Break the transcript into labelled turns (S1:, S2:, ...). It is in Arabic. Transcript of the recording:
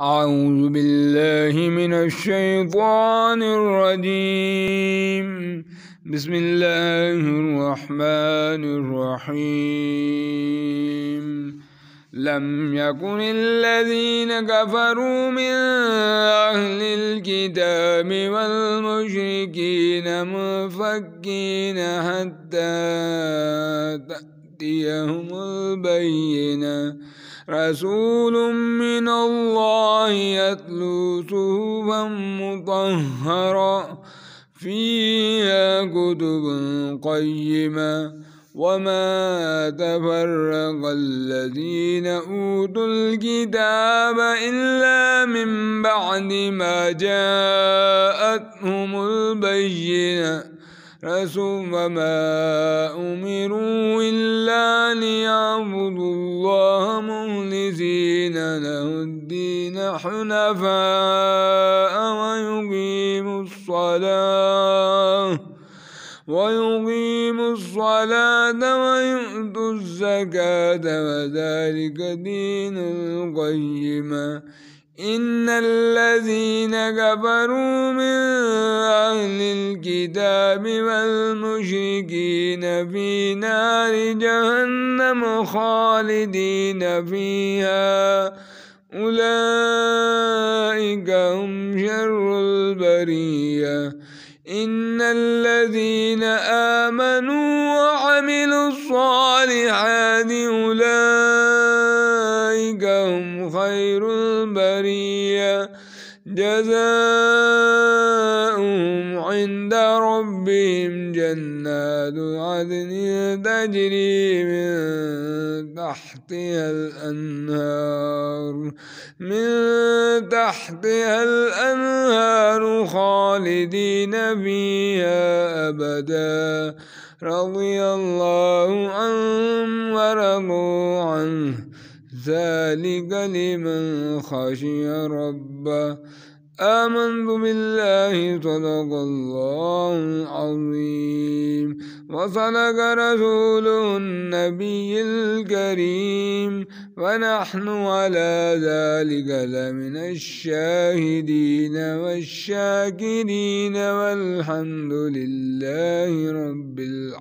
S1: أعوذ بالله من الشيطان الرجيم بسم الله الرحمن الرحيم لم يكن الذين كفروا من أهل الكتاب والمشركين منفكين حتى تأتيهم البينة رسول من الله يتلو ثوبا مطهرا فيها كتب قيمة وما تفرق الذين أوتوا الكتاب إلا من بعد ما جاءتهم البينة ثم ما أمروا إلا ليعبدوا الله مخلصين له الدين حنفاء ويقيموا الصلاة ويقيموا الصلاة ويؤتوا الزكاة وذلك دين القيمة إن الذين كفروا من الكتاب والمشركين في نار جهنم خالدين فيها أولئك هم شر البرية إن الذين آمنوا وعملوا الصالحات أولئك هم خير البرية جزاء ربهم جنات عدن تجري من تحتها الأنهار من تحتها الأنهار خالدين فيها أبدا رضي الله عنهم ورضوا عنه ذلك لمن خشي ربه آمنت بالله صدق الله العظيم وصدق رسوله النبي الكريم ونحن على ذلك لمن الشاهدين والشاكرين والحمد لله رب العالمين